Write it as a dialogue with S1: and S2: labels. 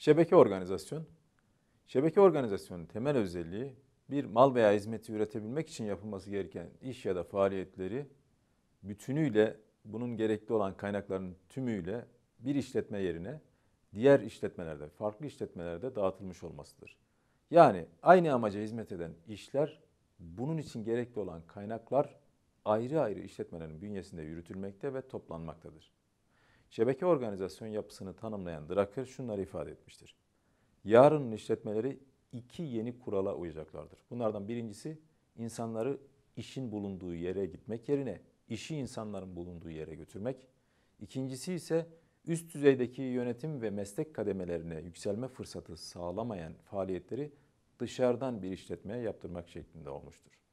S1: Şebeke organizasyon. Şebeke organizasyonun temel özelliği bir mal veya hizmeti üretebilmek için yapılması gereken iş ya da faaliyetleri bütünüyle bunun gerekli olan kaynakların tümüyle bir işletme yerine diğer işletmelerde, farklı işletmelerde dağıtılmış olmasıdır. Yani aynı amaca hizmet eden işler bunun için gerekli olan kaynaklar ayrı ayrı işletmelerin bünyesinde yürütülmekte ve toplanmaktadır. Şebeke organizasyon yapısını tanımlayan Drucker şunları ifade etmiştir. Yarının işletmeleri iki yeni kurala uyacaklardır. Bunlardan birincisi insanları işin bulunduğu yere gitmek yerine işi insanların bulunduğu yere götürmek. İkincisi ise üst düzeydeki yönetim ve meslek kademelerine yükselme fırsatı sağlamayan faaliyetleri dışarıdan bir işletmeye yaptırmak şeklinde olmuştur.